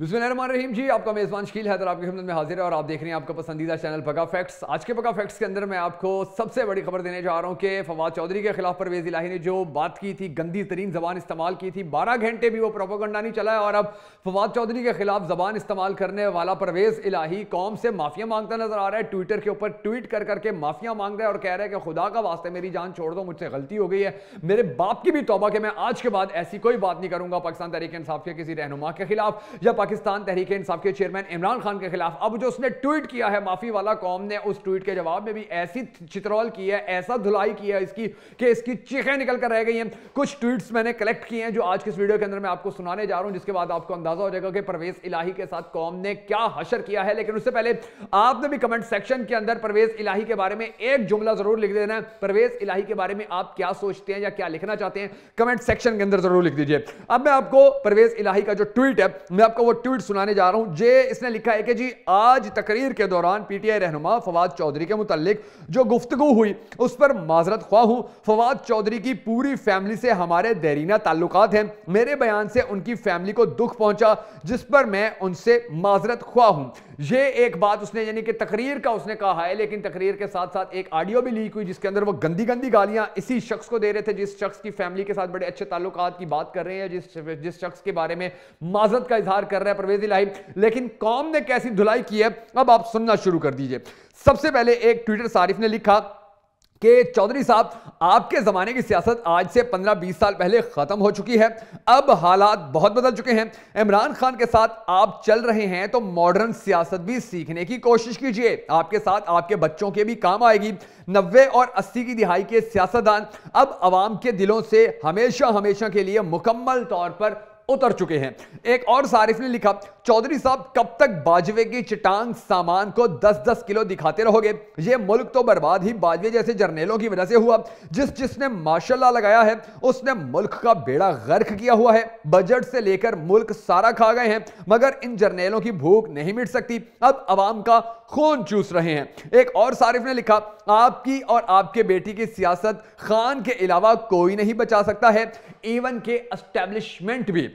बिस्मिल्लाहिर्रहमानिर्रहीम जी आपका मेज़बान शकील हैदर आपकी खिदमत में हाजिर है और आप देख रहे हैं आपका पसंदीदा चैनल पका फैक्ट्स आज के पका फैक्ट्स के अंदर मैं आपको सबसे बड़ी खबर देने जा रहा हूं कि फवाद चौधरी के खिलाफ परवेज इलाही ने जो बात की थी गंदी तरीन जबान इस्तेमाल की थी बारह घंटे भी वो प्रोपोगंडा नहीं चला है और अब फवाद चौधरी के खिलाफ जबान इस्तेमाल करने वाला परवेज इलाही कौम से माफिया मांगता नजर आ रहा है ट्विटर के ऊपर ट्वीट कर करके माफिया मांग रहा है और कह रहा है कि खुदा का वास्ते मेरी जान छोड़ दो मुझसे गलती हो गई है मेरे बाप की भी तोबा कि मैं आज के बाद ऐसी कोई बात नहीं करूंगा पाकिस्तान तहरीक इंसाफ के किसी रहनुमा के खिलाफ या पाकिस्तान तहरीक इंसाफ के चेयरमैन इमरान खान के खिलाफ अब जो उसने ट्वीट किया है माफी वाला कौम ने उस ट्वीट के जवाब में भी ऐसी चित्रौल की है ऐसा धुलाई किया है इसकी कि इसकी चीखें निकल कर रह गई हैं कुछ ट्वीट्स मैंने कलेक्ट किए हैं जो आज के इस वीडियो के अंदर मैं आपको सुनाने जा रहा हूं जिसके बाद आपको अंदाजा हो जाएगा कि परवेज इलाही के साथ कौम ने क्या हशर किया है लेकिन उससे पहले आपने भी कमेंट सेक्शन के अंदर परवेज इलाही के बारे में एक जुमला जरूर लिख देना है परवेज इलाही के बारे में आप क्या सोचते हैं या क्या लिखना चाहते हैं कमेंट सेक्शन के अंदर जरूर लिख दीजिए अब मैं आपको परवेज इलाही का जो ट्वीट है मैं आपको वो ट्वीट सुनाने जा रहा हूं जे इसने लिखा है कि जी आज तकरीर के दौरान पीटीआई रहनुमा फवाद चौधरी के मुतालिक जो गुफ्तगु हुई उस पर माजरत ख्वा हूं फवाद चौधरी की पूरी फैमिली से हमारे देरीना ताल्लुक हैं मेरे बयान से उनकी फैमिली को दुख पहुंचा जिस पर मैं उनसे माजरत ख्वा हूं ये एक बात उसने यानी कि तकरीर का उसने कहा है लेकिन तकरीर के साथ साथ एक ऑडियो भी लीक हुई जिसके अंदर वो गंदी गंदी गालियां इसी शख्स को दे रहे थे जिस शख्स की फैमिली के साथ बड़े अच्छे ताल्लुक की बात कर रहे हैं जिस जिस शख्स के बारे में माजत का इजहार कर रहे हैं परवेज इलाही लेकिन कौम ने कैसी धुलाई की है अब आप सुनना शुरू कर दीजिए सबसे पहले एक ट्विटर सारिफ ने लिखा कि चौधरी साहब आपके ज़माने की सियासत आज से 15-20 साल पहले ख़त्म हो चुकी है अब हालात बहुत बदल चुके हैं इमरान खान के साथ आप चल रहे हैं तो मॉडर्न सियासत भी सीखने की कोशिश कीजिए आपके साथ आपके बच्चों के भी काम आएगी नब्बे और अस्सी की दिहाई के सियासतदान अब आवाम के दिलों से हमेशा हमेशा के लिए मुकम्मल तौर पर उतर चुके हैं एक और सारिफ ने लिखा चौधरी साहब कब तक बाजवे की चिटांग सामान को 10-10 किलो दिखाते रहोगे ये मुल्क तो बर्बाद ही बाजवे जैसे जर्नेलों की वजह से हुआ जिस जिसने माशाल्लाह लगाया है उसने मुल्क का बेड़ा गर्क किया हुआ है बजट से लेकर मुल्क सारा खा गए हैं मगर इन जर्नेलों की भूख नहीं मिट सकती अब आवाम का खून चूस रहे हैं एक और सारिफ ने लिखा आपकी और आपके बेटी की सियासत खान के अलावा कोई नहीं बचा सकता है इवन के एस्टेब्लिशमेंट भी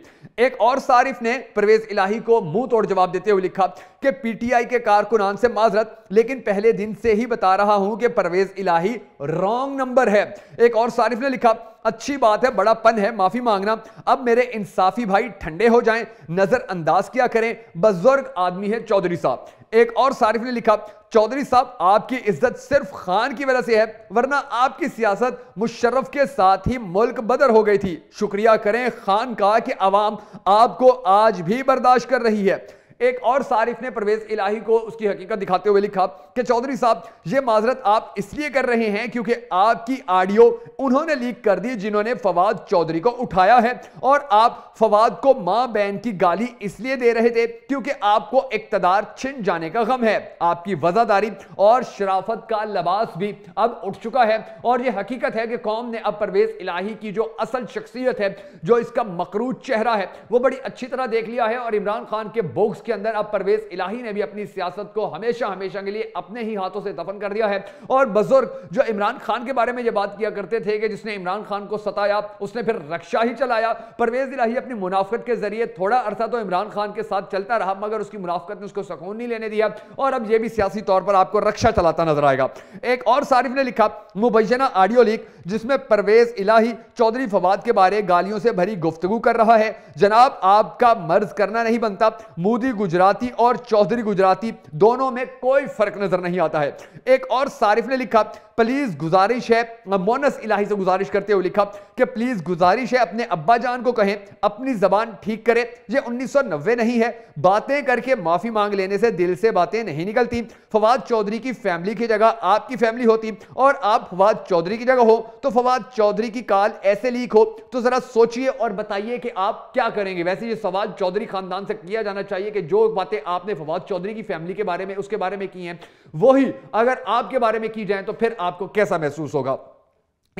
एक और सारिफ ने परवेज इलाही को मुंह तोड़ जवाब देते हुए लिखा कि पीटीआई के कारकुनान से माजरत लेकिन पहले दिन से ही बता रहा हूं कि परवेज इलाही रॉन्ग नंबर है एक और सारिफ ने लिखा अच्छी बात है बड़ा पन है माफी मांगना अब मेरे इंसाफी भाई ठंडे हो जाएं नजरअंदाज किया करें बुजुर्ग आदमी है चौधरी साहब एक और सारिफ ने लिखा चौधरी साहब आपकी इज्जत सिर्फ खान की वजह से है वरना आपकी सियासत मुशर्रफ के साथ ही मुल्क बदर हो गई थी शुक्रिया करें खान का कि आवाम आपको आज भी बर्दाश्त कर रही है एक और सारिफ ने परवेज इलाही को उसकी हकीकत दिखाते हुए लिखा कि चौधरी साहब ये माजरत आप इसलिए कर रहे हैं क्योंकि आपकी ऑडियो उन्होंने लीक कर दी जिन्होंने फवाद चौधरी को उठाया है और आप फवाद को माँ बहन की गाली इसलिए दे रहे थे क्योंकि आपको इकतदार छिन जाने का गम है आपकी वजादारी और शराफत का लबास भी अब उठ चुका है और यह हकीकत है कि कौम ने अब परवेज इलाही की जो असल शख्सियत है जो इसका मकरूज चेहरा है वो बड़ी अच्छी तरह देख लिया है और इमरान खान के बोक्स उसके अंदर अब परवेज इलाही ने भी अपनी सियासत को हमेशा हमेशा के लिए अपने ही हाथों से दफन कर दिया है और बुजुर्ग जो इमरान खान के बारे में ये बात किया करते थे कि जिसने इमरान खान को सताया उसने फिर रक्षा ही चलाया परवेज इलाही अपनी मुनाफत के जरिए थोड़ा अरसा तो इमरान खान के साथ चलता रहा मगर उसकी मुनाफत ने उसको सुकून नहीं लेने दिया और अब यह भी सियासी तौर पर आपको रक्षा चलाता नजर आएगा एक और सारिफ ने लिखा मुबैना ऑडियो लीक जिसमें परवेज इलाही चौधरी फवाद के बारे गालियों से भरी गुफ्तगु कर रहा है जनाब आपका मर्ज करना नहीं बनता मोदी गुजराती और चौधरी गुजराती दोनों में कोई फर्क नजर नहीं आता है एक और सारिफ ने लिखा प्लीज़ गुजारिश है मोनस इलाही से गुजारिश करते हुए लिखा कि प्लीज़ गुजारिश है अपने अब्बा जान को कहें अपनी ज़बान ठीक करें ये 1990 नहीं है बातें करके माफ़ी मांग लेने से दिल से बातें नहीं निकलती फवाद चौधरी की फैमिली की जगह आपकी फैमिली होती और आप फवाद चौधरी की जगह हो तो फवाद चौधरी की काल ऐसे लीक हो तो ज़रा सोचिए और बताइए कि आप क्या करेंगे वैसे ये सवाल चौधरी खानदान से किया जाना चाहिए कि जो बातें आपने फवाद चौधरी की फैमिली के बारे में उसके बारे में की हैं वही अगर आपके बारे में की जाए तो फिर आप आपको कैसा महसूस होगा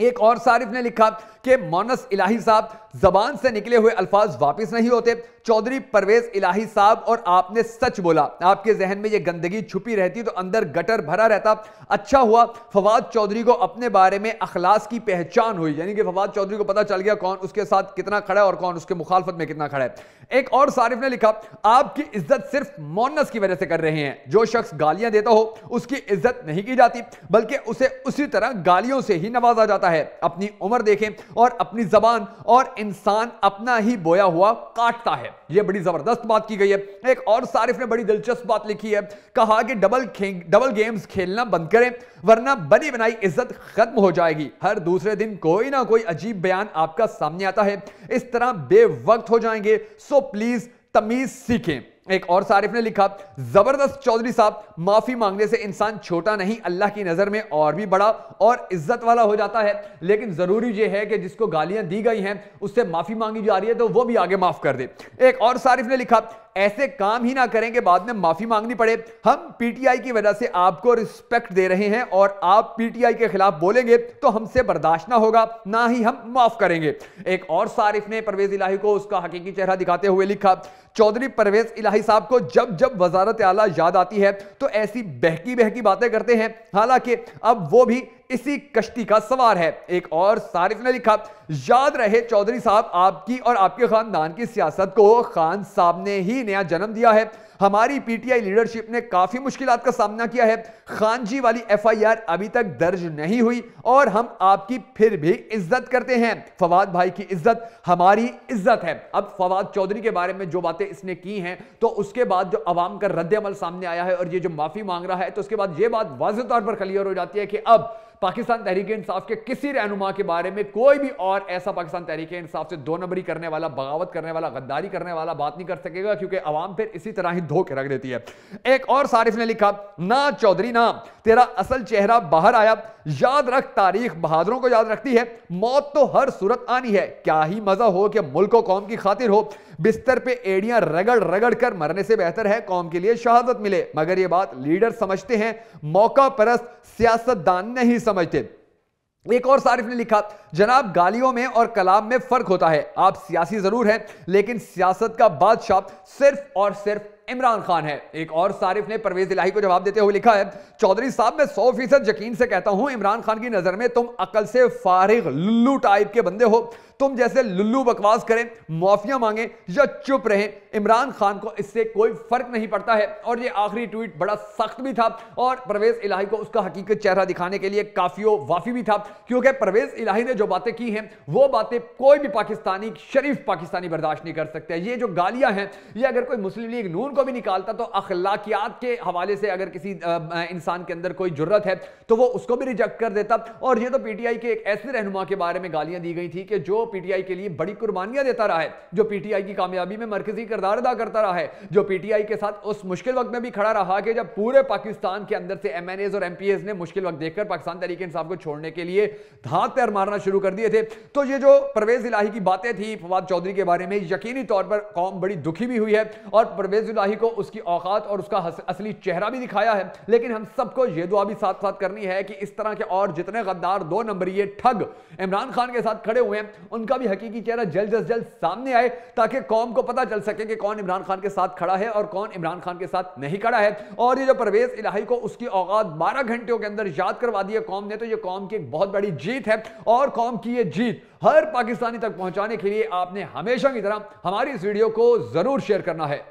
एक और सारिफ ने लिखा कि मोनस इलाही साहब जबान से निकले हुए अल्फाज वापस नहीं होते चौधरी परवेज इलाही साहब और आपने सच बोला आपके जहन में यह गंदगी छुपी रहती तो अंदर गटर भरा रहता अच्छा हुआ फवाद चौधरी को अपने बारे में अखलास की पहचान हुई यानी कि फवाद चौधरी को पता चल गया कौन उसके साथ कितना खड़ा है और कौन उसके मुखालफत में कितना खड़ा है एक और सारिफ ने लिखा आपकी इज्जत सिर्फ मोनस की वजह से कर रहे हैं जो शख्स गालियां देता हो उसकी इज्जत नहीं की जाती बल्कि उसे उसी तरह गालियों से ही नवाजा जाता है अपनी उम्र देखें और अपनी जबान और इंसान अपना ही बोया हुआ काटता है यह बड़ी जबरदस्त बात की गई है एक और सारिफ ने बड़ी दिलचस्प बात लिखी है कहा कि डबल डबल गेम्स खेलना बंद करें वरना बनी बनाई इज्जत खत्म हो जाएगी हर दूसरे दिन कोई ना कोई अजीब बयान आपका सामने आता है इस तरह बेवक्त हो जाएंगे सो प्लीज तमीज सीखें एक और सारिफ ने लिखा जबरदस्त चौधरी साहब माफी मांगने से इंसान छोटा नहीं अल्लाह की नजर में और भी बड़ा और इज्जत वाला हो जाता है लेकिन जरूरी यह है कि जिसको गालियां दी गई हैं उससे माफी मांगी जा रही है तो वो भी आगे माफ कर दे एक और सारिफ ने लिखा ऐसे काम ही ना करें कि बाद में माफी मांगनी पड़े हम पीटीआई की वजह से आपको रिस्पेक्ट दे रहे हैं और आप पीटीआई के खिलाफ बोलेंगे तो हमसे बर्दाश्त ना होगा ना ही हम माफ करेंगे एक और सारिफ ने परवेज इलाही को उसका हकीकी चेहरा दिखाते हुए लिखा चौधरी परवेज इलाही साहब को जब जब वजारत आला याद आती है तो ऐसी बहकी बहकी बातें करते हैं हालांकि अब वो भी इसी कश्ती का सवार है एक और सारिफ ने लिखा याद रहे चौधरी साहब आपकी और आपके खानदान की सियासत को खान साहब ने ही नया जन्म दिया है हमारी पीटीआई लीडरशिप ने काफी मुश्किलात का सामना किया है खान जी वाली एफआईआर अभी तक दर्ज नहीं हुई और हम आपकी फिर भी इज्जत करते हैं फवाद भाई की इज्जत हमारी इज्जत है अब फवाद चौधरी के बारे में जो बातें इसने की हैं तो उसके बाद जो अवाम का रद्द सामने आया है और ये जो माफी मांग रहा है तो उसके बाद ये बात वाजह तौर पर क्लियर हो जाती है कि अब पाकिस्तान तहरीक इंसाफ के किसी रहनुमा के बारे में कोई भी और ऐसा पाकिस्तान तहरीक इंसाफ से दो नंबरी करने वाला बगावत करने वाला गद्दारी करने वाला बात नहीं कर सकेगा क्योंकि अवाम फिर इसी तरह ही धोखे रख देती है एक और सारिफ ने लिखा ना चौधरी ना तेरा असल चेहरा बाहर आया याद रख तारीख बहादुरों को याद रखती है मौत तो हर सूरत आनी है क्या ही मजा हो कि मुल्क और कौम की खातिर हो बिस्तर पे एड़ियां रगड़ रगड़ कर मरने से बेहतर है कौम के लिए शहादत मिले मगर ये बात लीडर समझते हैं मौका परस्त सियासतदान नहीं समझते एक और सारिफ ने लिखा जनाब गालियों में और कलाम में फर्क होता है आप सियासी जरूर हैं लेकिन सियासत का बादशाह सिर्फ और सिर्फ इमरान खान है एक और सारिफ ने परवेज इलाही को जवाब देते हुए लिखा है चौधरी साहब मैं सौ फीसद यकीन से कहता हूं इमरान खान की नजर में तुम अकल से फारिग लुल्लू टाइप के बंदे हो तुम जैसे लुल्लू बकवास करें माफिया मांगे या चुप रहें इमरान खान को इससे कोई फर्क नहीं पड़ता है और ये आखिरी ट्वीट बड़ा सख्त भी था और परवेज इलाही को उसका हकीकत चेहरा दिखाने के लिए काफियो वाफी भी था क्योंकि परवेज इलाही ने जो बातें की हैं वो बातें कोई भी पाकिस्तानी शरीफ पाकिस्तानी बर्दाश्त नहीं कर सकते ये जो गालियां हैं ये अगर कोई मुस्लिम लीग नून उनको भी निकालता तो अखलाकियात के हवाले से अगर किसी इंसान के अंदर कोई जरूरत है तो वो उसको भी रिजेक्ट कर देता और ये तो पीटीआई के एक ऐसे रहनुमा के बारे में गालियां दी गई थी कि जो पीटीआई के लिए बड़ी कुर्बानियां देता रहा है जो पीटीआई की कामयाबी में मरकजी किरदार अदा करता रहा है जो पीटीआई के साथ उस मुश्किल वक्त में भी खड़ा रहा कि जब पूरे पाकिस्तान के अंदर से एम और एम ने मुश्किल वक्त देखकर पाकिस्तान तरीके इंसाफ को छोड़ने के लिए धात पैर मारना शुरू कर दिए थे तो ये जो परवेज इलाही की बातें थी फवाद चौधरी के बारे में यकीनी तौर पर कौम बड़ी दुखी भी हुई है और परवेज इलाही को उसकी औकात और उसका असली चेहरा भी दिखाया है लेकिन हम सबको यह दुआ भी साथ साथ करनी है कि इस तरह के और जितने गद्दार दो नंबर ये ठग इमरान खान के साथ खड़े हुए हैं उनका भी हकीकी चेहरा जल्द अज जल्द सामने आए ताकि कौम को पता चल सके कि कौन इमरान खान के साथ खड़ा है और कौन इमरान खान के साथ नहीं खड़ा है और ये जो परवेज इलाही को उसकी औकात बारह घंटों के अंदर याद करवा दी है कौम ने तो ये कौम की एक बहुत बड़ी जीत है और कौम की ये जीत हर पाकिस्तानी तक पहुंचाने के लिए आपने हमेशा की तरह हमारी इस वीडियो को जरूर शेयर करना है